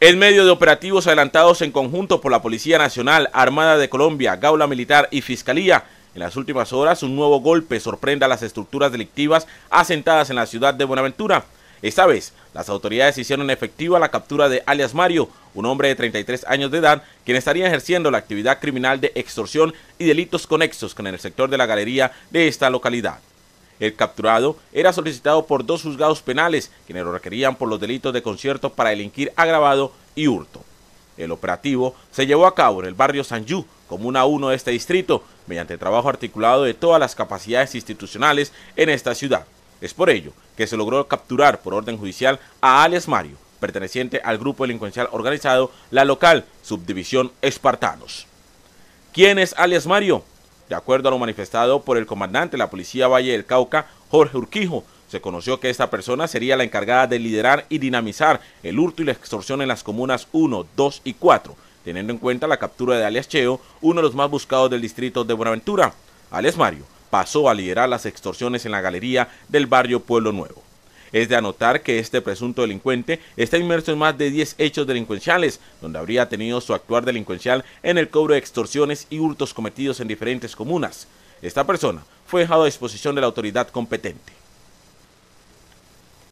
En medio de operativos adelantados en conjunto por la Policía Nacional, Armada de Colombia, Gaula Militar y Fiscalía, en las últimas horas un nuevo golpe sorprende a las estructuras delictivas asentadas en la ciudad de Buenaventura. Esta vez, las autoridades hicieron efectiva la captura de alias Mario, un hombre de 33 años de edad, quien estaría ejerciendo la actividad criminal de extorsión y delitos conexos con el sector de la galería de esta localidad. El capturado era solicitado por dos juzgados penales, quienes lo requerían por los delitos de concierto para delinquir agravado y hurto. El operativo se llevó a cabo en el barrio Sanju, comuna 1 de este distrito, mediante trabajo articulado de todas las capacidades institucionales en esta ciudad. Es por ello que se logró capturar por orden judicial a alias Mario, perteneciente al grupo delincuencial organizado La Local, subdivisión Espartanos. ¿Quién es alias Mario? De acuerdo a lo manifestado por el comandante de la Policía Valle del Cauca, Jorge Urquijo, se conoció que esta persona sería la encargada de liderar y dinamizar el hurto y la extorsión en las comunas 1, 2 y 4, teniendo en cuenta la captura de alias Cheo, uno de los más buscados del distrito de Buenaventura. Alias Mario pasó a liderar las extorsiones en la galería del barrio Pueblo Nuevo. Es de anotar que este presunto delincuente está inmerso en más de 10 hechos delincuenciales, donde habría tenido su actuar delincuencial en el cobro de extorsiones y hurtos cometidos en diferentes comunas. Esta persona fue dejada a disposición de la autoridad competente.